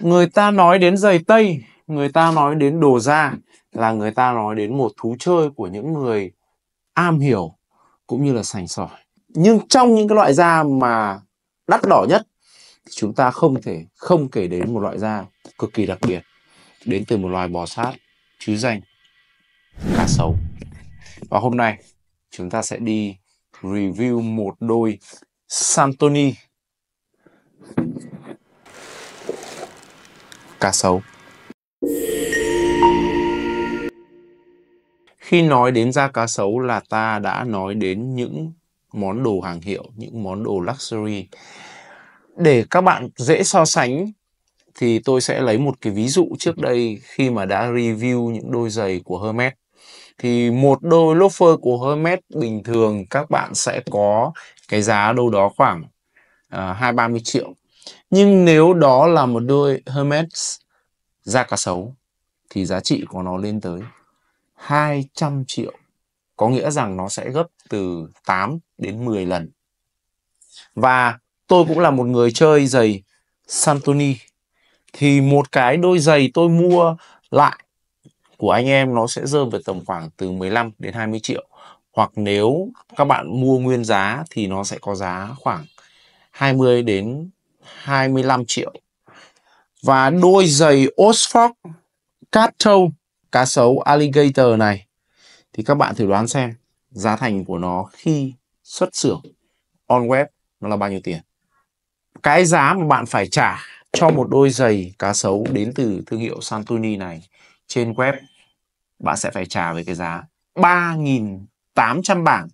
người ta nói đến giày tây người ta nói đến đồ da là người ta nói đến một thú chơi của những người am hiểu cũng như là sành sỏi nhưng trong những cái loại da mà đắt đỏ nhất chúng ta không thể không kể đến một loại da cực kỳ đặc biệt đến từ một loài bò sát chứ danh cá sấu và hôm nay chúng ta sẽ đi review một đôi Santoni cá sấu. Khi nói đến da cá sấu là ta đã nói đến những món đồ hàng hiệu, những món đồ luxury. Để các bạn dễ so sánh thì tôi sẽ lấy một cái ví dụ trước đây khi mà đã review những đôi giày của Hermes. Thì một đôi loafer của Hermes bình thường các bạn sẽ có cái giá đâu đó khoảng à, hai uh, ba mươi triệu nhưng nếu đó là một đôi Hermes da cá sấu thì giá trị của nó lên tới 200 triệu có nghĩa rằng nó sẽ gấp từ 8 đến 10 lần và tôi cũng là một người chơi giày Santoni thì một cái đôi giày tôi mua lại của anh em nó sẽ rơi vào tầm khoảng từ 15 đến 20 triệu hoặc nếu các bạn mua nguyên giá thì nó sẽ có giá khoảng 20 đến 25 triệu và đôi giày Oxford Cat Toe cá sấu alligator này thì các bạn thử đoán xem giá thành của nó khi xuất xưởng on web nó là bao nhiêu tiền cái giá mà bạn phải trả cho một đôi giày cá sấu đến từ thương hiệu Santuni này trên web bạn sẽ phải trả với cái giá 3.800 bảng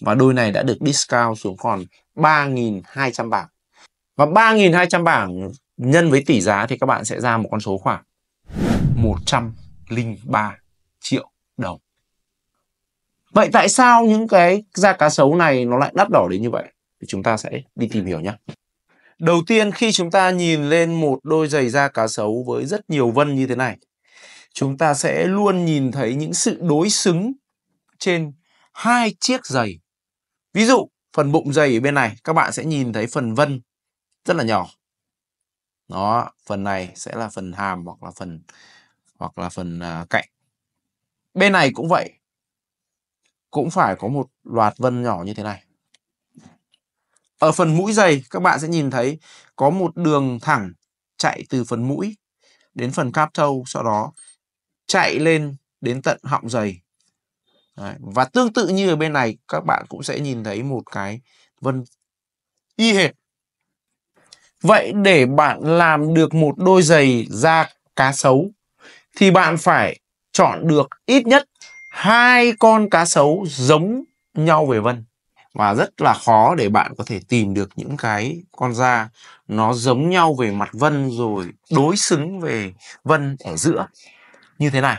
và đôi này đã được discount xuống còn 3.200 bảng và 3.200 bảng nhân với tỷ giá thì các bạn sẽ ra một con số khoảng 103 triệu đồng. Vậy tại sao những cái da cá sấu này nó lại đắt đỏ đến như vậy? Thì chúng ta sẽ đi tìm hiểu nhé. Đầu tiên khi chúng ta nhìn lên một đôi giày da cá sấu với rất nhiều vân như thế này, chúng ta sẽ luôn nhìn thấy những sự đối xứng trên hai chiếc giày. Ví dụ, phần bụng giày ở bên này, các bạn sẽ nhìn thấy phần vân rất là nhỏ nó phần này sẽ là phần hàm hoặc là phần hoặc là phần uh, cạnh bên này cũng vậy cũng phải có một loạt vân nhỏ như thế này ở phần mũi dày các bạn sẽ nhìn thấy có một đường thẳng chạy từ phần mũi đến phần cáp thâu sau đó chạy lên đến tận họng dày Đấy. và tương tự như ở bên này các bạn cũng sẽ nhìn thấy một cái vân y hệt Vậy để bạn làm được một đôi giày da cá sấu thì bạn phải chọn được ít nhất hai con cá sấu giống nhau về vân và rất là khó để bạn có thể tìm được những cái con da nó giống nhau về mặt vân rồi đối xứng về vân ở giữa như thế này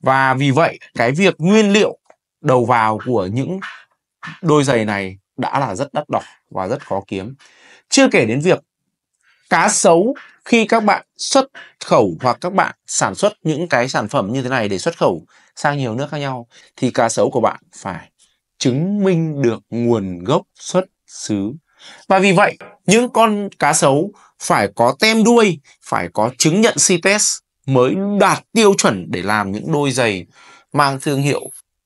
và vì vậy cái việc nguyên liệu đầu vào của những đôi giày này đã là rất đắt đỏ và rất khó kiếm chưa kể đến việc cá sấu khi các bạn xuất khẩu hoặc các bạn sản xuất những cái sản phẩm như thế này để xuất khẩu sang nhiều nước khác nhau thì cá sấu của bạn phải chứng minh được nguồn gốc xuất xứ. Và vì vậy, những con cá sấu phải có tem đuôi, phải có chứng nhận CITES mới đạt tiêu chuẩn để làm những đôi giày mang thương hiệu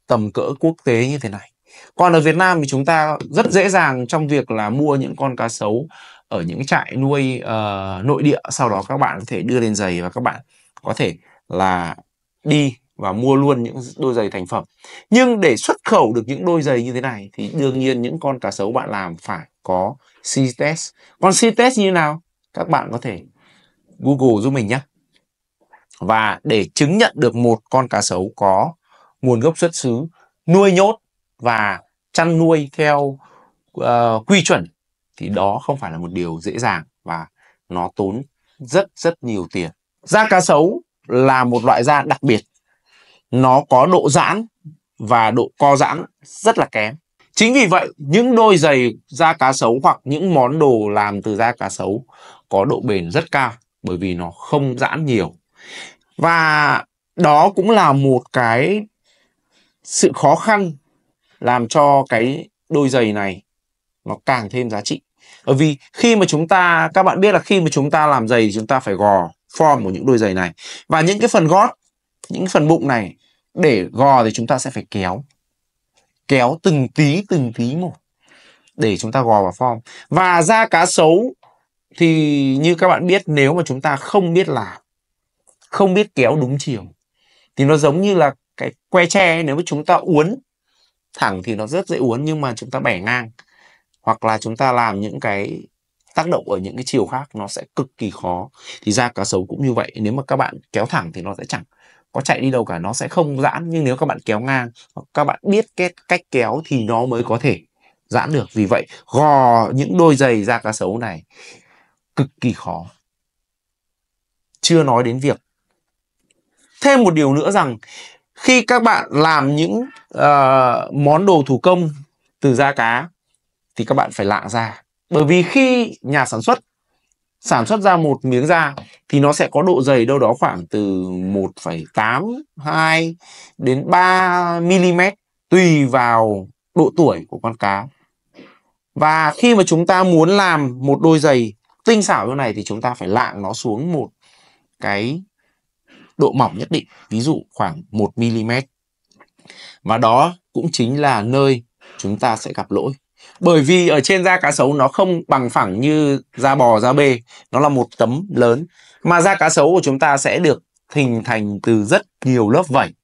tầm cỡ quốc tế như thế này. Còn ở Việt Nam thì chúng ta rất dễ dàng trong việc là mua những con cá sấu ở những trại nuôi uh, nội địa sau đó các bạn có thể đưa lên giày và các bạn có thể là đi và mua luôn những đôi giày thành phẩm nhưng để xuất khẩu được những đôi giày như thế này thì đương nhiên những con cá sấu bạn làm phải có C-test con C-test như thế nào các bạn có thể Google giúp mình nhé và để chứng nhận được một con cá sấu có nguồn gốc xuất xứ nuôi nhốt và chăn nuôi theo uh, quy chuẩn thì đó không phải là một điều dễ dàng và nó tốn rất rất nhiều tiền da cá sấu là một loại da đặc biệt nó có độ giãn và độ co giãn rất là kém chính vì vậy những đôi giày da cá sấu hoặc những món đồ làm từ da cá sấu có độ bền rất cao bởi vì nó không giãn nhiều và đó cũng là một cái sự khó khăn làm cho cái đôi giày này nó càng thêm giá trị bởi vì khi mà chúng ta các bạn biết là khi mà chúng ta làm giày thì chúng ta phải gò form của những đôi giày này và những cái phần gót những phần bụng này để gò thì chúng ta sẽ phải kéo kéo từng tí từng tí một để chúng ta gò vào form và da cá sấu thì như các bạn biết nếu mà chúng ta không biết làm không biết kéo đúng chiều thì nó giống như là cái que tre nếu mà chúng ta uốn thẳng thì nó rất dễ uốn nhưng mà chúng ta bẻ ngang hoặc là chúng ta làm những cái tác động ở những cái chiều khác nó sẽ cực kỳ khó thì da cá sấu cũng như vậy nếu mà các bạn kéo thẳng thì nó sẽ chẳng có chạy đi đâu cả nó sẽ không giãn nhưng nếu các bạn kéo ngang hoặc các bạn biết cái cách kéo thì nó mới có thể giãn được vì vậy gò những đôi giày da cá sấu này cực kỳ khó chưa nói đến việc thêm một điều nữa rằng khi các bạn làm những uh, món đồ thủ công từ da cá thì các bạn phải lạng ra bởi vì khi nhà sản xuất sản xuất ra một miếng da thì nó sẽ có độ dày đâu đó khoảng từ 1,8 2 đến 3 mm tùy vào độ tuổi của con cá. Và khi mà chúng ta muốn làm một đôi giày tinh xảo như này thì chúng ta phải lạng nó xuống một cái độ mỏng nhất định, ví dụ khoảng 1 mm. Và đó cũng chính là nơi chúng ta sẽ gặp lỗi bởi vì ở trên da cá sấu nó không bằng phẳng như da bò da bê nó là một tấm lớn mà da cá sấu của chúng ta sẽ được hình thành từ rất nhiều lớp vẩy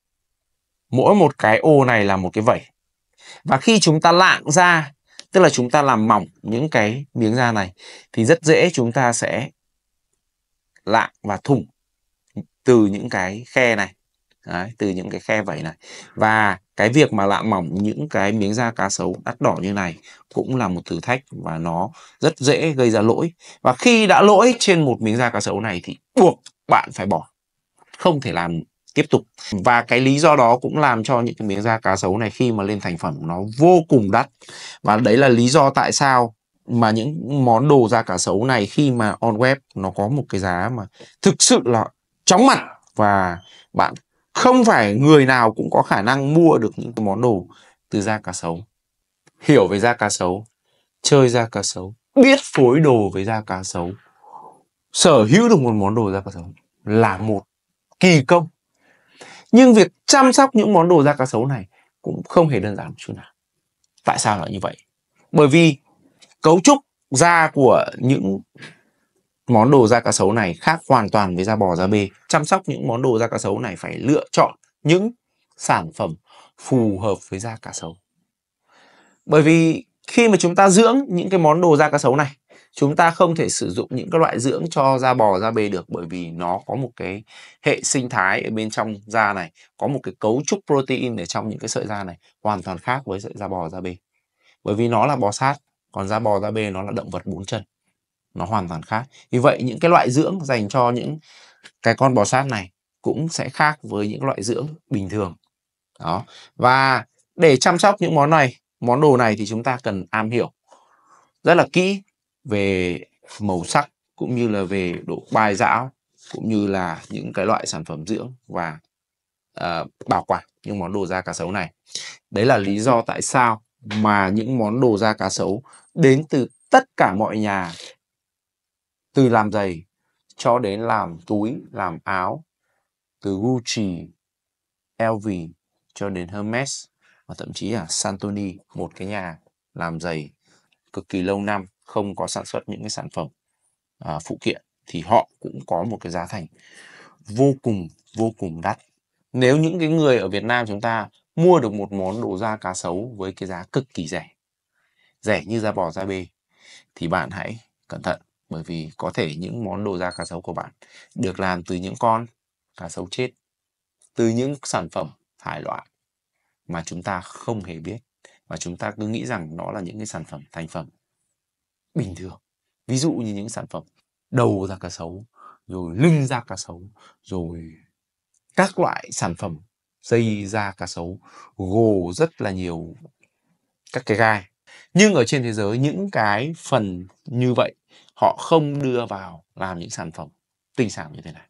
mỗi một cái ô này là một cái vẩy và khi chúng ta lạng ra tức là chúng ta làm mỏng những cái miếng da này thì rất dễ chúng ta sẽ lạng và thủng từ những cái khe này Đấy, từ những cái khe vẩy này và cái việc mà lạng mỏng những cái miếng da cá sấu đắt đỏ như này cũng là một thử thách và nó rất dễ gây ra lỗi và khi đã lỗi trên một miếng da cá sấu này thì buộc bạn phải bỏ không thể làm tiếp tục và cái lý do đó cũng làm cho những cái miếng da cá sấu này khi mà lên thành phẩm nó vô cùng đắt và đấy là lý do tại sao mà những món đồ da cá sấu này khi mà on web nó có một cái giá mà thực sự là chóng mặt và bạn không phải người nào cũng có khả năng mua được những món đồ từ da cá sấu hiểu về da cá sấu chơi da cá sấu biết phối đồ với da cá sấu sở hữu được một món đồ da cá sấu là một kỳ công nhưng việc chăm sóc những món đồ da cá sấu này cũng không hề đơn giản chút nào tại sao lại như vậy bởi vì cấu trúc da của những món đồ da cá sấu này khác hoàn toàn với da bò da bê chăm sóc những món đồ da cá sấu này phải lựa chọn những sản phẩm phù hợp với da cá sấu bởi vì khi mà chúng ta dưỡng những cái món đồ da cá sấu này chúng ta không thể sử dụng những các loại dưỡng cho da bò da bê được bởi vì nó có một cái hệ sinh thái ở bên trong da này có một cái cấu trúc protein ở trong những cái sợi da này hoàn toàn khác với sợi da bò da bê bởi vì nó là bò sát còn da bò da bê nó là động vật bốn chân nó hoàn toàn khác vì vậy những cái loại dưỡng dành cho những cái con bò sát này cũng sẽ khác với những loại dưỡng bình thường đó và để chăm sóc những món này món đồ này thì chúng ta cần am hiểu rất là kỹ về màu sắc cũng như là về độ bài dão cũng như là những cái loại sản phẩm dưỡng và uh, bảo quản những món đồ da cá sấu này đấy là lý do tại sao mà những món đồ da cá sấu đến từ tất cả mọi nhà từ làm giày cho đến làm túi, làm áo từ Gucci, LV cho đến Hermes và thậm chí là Santoni, một cái nhà làm giày cực kỳ lâu năm không có sản xuất những cái sản phẩm à, phụ kiện thì họ cũng có một cái giá thành vô cùng vô cùng đắt. Nếu những cái người ở Việt Nam chúng ta mua được một món đồ da cá sấu với cái giá cực kỳ rẻ, rẻ như da bò da bê thì bạn hãy cẩn thận bởi vì có thể những món đồ da cá sấu của bạn được làm từ những con cá sấu chết từ những sản phẩm thải loại mà chúng ta không hề biết và chúng ta cứ nghĩ rằng nó là những cái sản phẩm thành phẩm bình thường ví dụ như những sản phẩm đầu da cá sấu rồi lưng da cá sấu rồi các loại sản phẩm dây da cá sấu gồ rất là nhiều các cái gai nhưng ở trên thế giới những cái phần như vậy họ không đưa vào làm những sản phẩm tinh sản như thế này